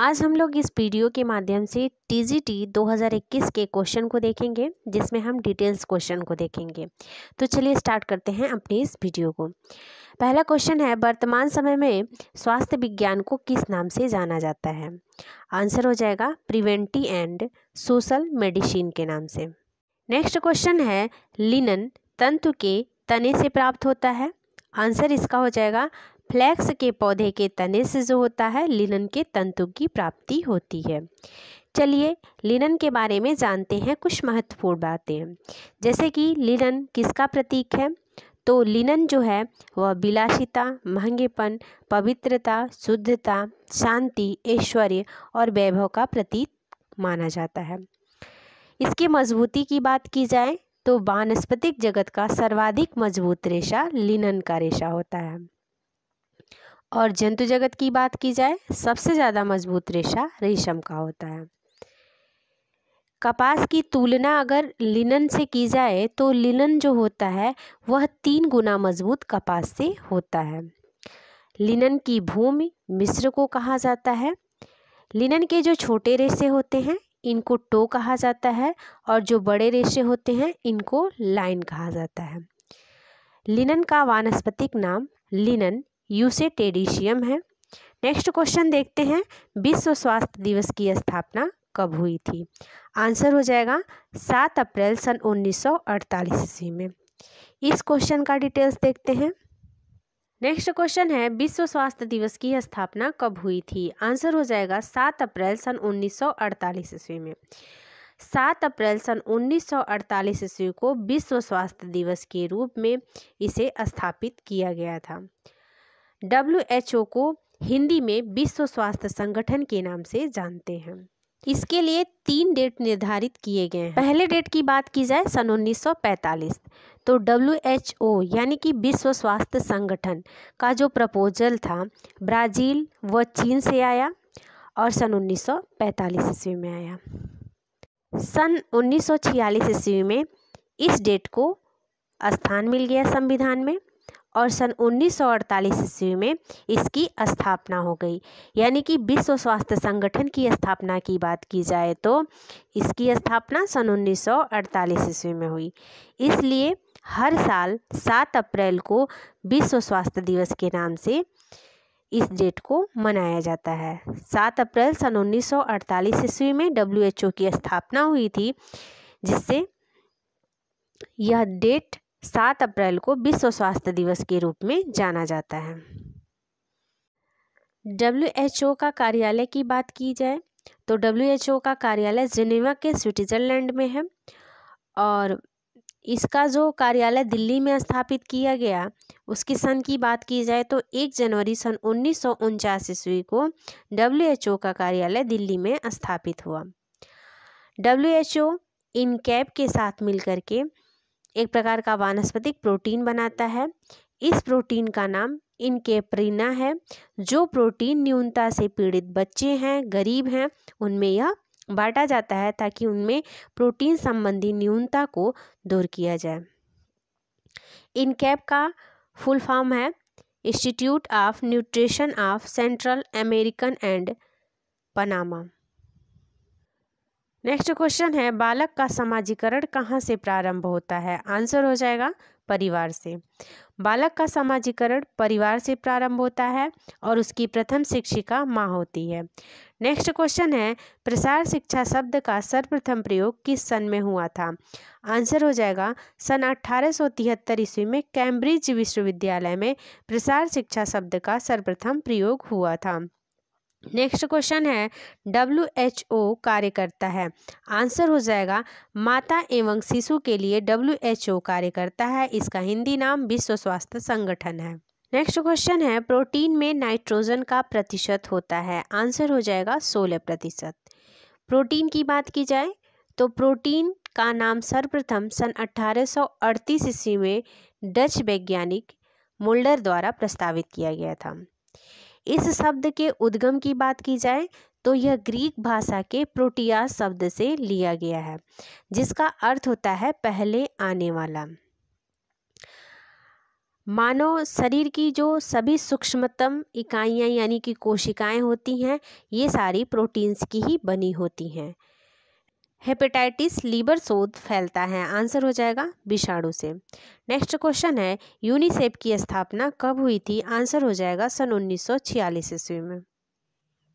आज हम लोग इस वीडियो के माध्यम से टीजीटी 2021 के क्वेश्चन को देखेंगे जिसमें हम डिटेल्स क्वेश्चन को देखेंगे तो चलिए स्टार्ट करते हैं अपने इस वीडियो को पहला क्वेश्चन है वर्तमान समय में स्वास्थ्य विज्ञान को किस नाम से जाना जाता है आंसर हो जाएगा प्रिवेंटी एंड सोशल मेडिसिन के नाम से नेक्स्ट क्वेश्चन है लिनन तंतु के तने से प्राप्त होता है आंसर इसका हो जाएगा फ्लैक्स के पौधे के तने से जो होता है लिनन के तंतु की प्राप्ति होती है चलिए लिनन के बारे में जानते हैं कुछ महत्वपूर्ण बातें जैसे कि लिनन किसका प्रतीक है तो लिनन जो है वह विलासिता महंगेपन पवित्रता शुद्धता शांति ऐश्वर्य और वैभव का प्रतीक माना जाता है इसकी मजबूती की बात की जाए तो वानस्पतिक जगत का सर्वाधिक मजबूत रेशा लिनन का रेशा होता है और जंतु जगत की बात की जाए सबसे ज़्यादा मजबूत रेशा रेशम का होता है कपास की तुलना अगर लिनन से की जाए तो लिनन जो होता है वह तीन गुना मजबूत कपास से होता है लिनन की भूमि मिस्र को कहा जाता है लिनन के जो छोटे रेशे होते हैं इनको टो कहा जाता है और जो बड़े रेशे होते हैं इनको लाइन कहा जाता है लिनन का वानस्पतिक नाम लिनन यूसेटेडिशियम है नेक्स्ट क्वेश्चन देखते हैं विश्व स्वास्थ्य दिवस की स्थापना कब हुई थी आंसर हो जाएगा सात अप्रैल सन 1948 ईस्वी में इस क्वेश्चन का डिटेल्स देखते हैं नेक्स्ट क्वेश्चन है विश्व स्वास्थ्य दिवस की स्थापना कब हुई थी आंसर हो जाएगा सात अप्रैल सन 1948 ईस्वी में सात अप्रैल सन 1948 ईस्वी को विश्व स्वास्थ्य दिवस के रूप में इसे स्थापित किया गया था डब्ल्यू को हिंदी में विश्व स्वास्थ्य संगठन के नाम से जानते हैं इसके लिए तीन डेट निर्धारित किए गए हैं पहले डेट की बात की जाए सन 1945 तो डब्ल्यू एच ओ यानी कि विश्व स्वास्थ्य संगठन का जो प्रपोजल था ब्राज़ील व चीन से आया और सन 1945 ईस्वी में आया सन 1946 ईस्वी में इस डेट को स्थान मिल गया संविधान में और सन 1948 ईस्वी में इसकी स्थापना हो गई यानी कि विश्व स्वास्थ्य संगठन की स्थापना की बात की जाए तो इसकी स्थापना सन 1948 ईस्वी में हुई इसलिए हर साल 7 अप्रैल को विश्व स्वास्थ्य दिवस के नाम से इस डेट को मनाया जाता है 7 अप्रैल सन 1948 ईस्वी में डब्ल्यू की स्थापना हुई थी जिससे यह डेट सात अप्रैल को विश्व स्वास्थ्य दिवस के रूप में जाना जाता है डब्ल्यू का कार्यालय की बात की जाए तो डब्ल्यू का कार्यालय जिनेवा के स्विट्ज़रलैंड में है और इसका जो कार्यालय दिल्ली में स्थापित किया गया उसकी सन की बात की जाए तो एक जनवरी सन उन्नीस सौ उनचास ईस्वी को डब्ल्यू का कार्यालय दिल्ली में स्थापित हुआ W H O INCAP के साथ मिलकर के एक प्रकार का वानस्पतिक प्रोटीन बनाता है इस प्रोटीन का नाम इनके प्रीना है जो प्रोटीन न्यूनता से पीड़ित बच्चे हैं गरीब हैं उनमें यह बांटा जाता है ताकि उनमें प्रोटीन संबंधी न्यूनता को दूर किया जाए कैप का फुल फॉर्म है institute of nutrition of central American and Panama next question है बालक का समाजीकरण कहाँ से प्रारंभ होता है आंसर हो जाएगा परिवार से बालक का समाजीकरण परिवार से प्रारंभ होता है और उसकी प्रथम शिक्षिका माँ होती है नेक्स्ट क्वेश्चन है प्रसार शिक्षा शब्द का सर्वप्रथम प्रयोग किस सन में हुआ था आंसर हो जाएगा सन अठारह सौ तिहत्तर ईस्वी में कैम्ब्रिज विश्वविद्यालय में प्रसार शिक्षा शब्द का सर्वप्रथम प्रयोग हुआ था नेक्स्ट क्वेश्चन है डब्ल्यू एच ओ कार्य करता है आंसर हो जाएगा माता एवं शिशु के लिए डब्ल्यू एच ओ कार्य करता है इसका हिंदी नाम विश्व स्वास्थ्य संगठन है नेक्स्ट क्वेश्चन है प्रोटीन में नाइट्रोजन का प्रतिशत होता है आंसर हो जाएगा सोलह प्रतिशत प्रोटीन की बात की जाए तो प्रोटीन का नाम सर्वप्रथम सन 1838 ईस्वी में डच वैज्ञानिक मोल्डर द्वारा प्रस्तावित किया गया था इस शब्द के उद्गम की बात की जाए तो यह ग्रीक भाषा के प्रोटिया शब्द से लिया गया है जिसका अर्थ होता है पहले आने वाला मानव शरीर की जो सभी सूक्ष्मतम इकाइयाँ यानी कि कोशिकाएं होती हैं ये सारी प्रोटीन्स की ही बनी होती हैं हेपेटाइटिस लीवर शोध फैलता है आंसर हो जाएगा विषाणु से नेक्स्ट क्वेश्चन है यूनिसेफ की स्थापना कब हुई थी आंसर हो जाएगा सन उन्नीस सौ छियालीस ईस्वी में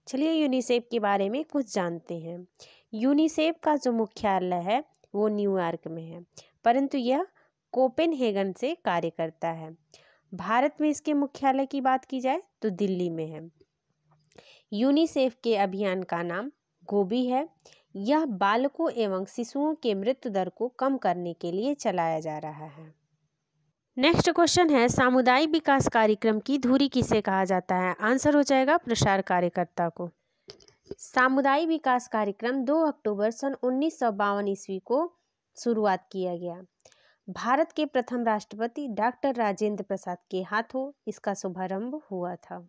चलिए यूनिसेफ के बारे में कुछ जानते हैं यूनिसेफ का जो मुख्यालय है वो न्यूयॉर्क में है परंतु यह कोपेनहेगन से कार्य करता है भारत में इसके मुख्यालय की बात की जाए तो दिल्ली में है यूनिसेफ के अभियान का नाम गोभी है यह बालकों एवं शिशुओं के मृत्यु दर को कम करने के लिए चलाया जा रहा है नेक्स्ट क्वेश्चन है सामुदायिक विकास कार्यक्रम की धुरी किसे कहा जाता है आंसर हो जाएगा प्रसार कार्यकर्ता को सामुदायिक विकास कार्यक्रम 2 अक्टूबर सन उन्नीस ईस्वी को शुरुआत किया गया भारत के प्रथम राष्ट्रपति डॉक्टर राजेंद्र प्रसाद के हाथों इसका शुभारंभ हुआ था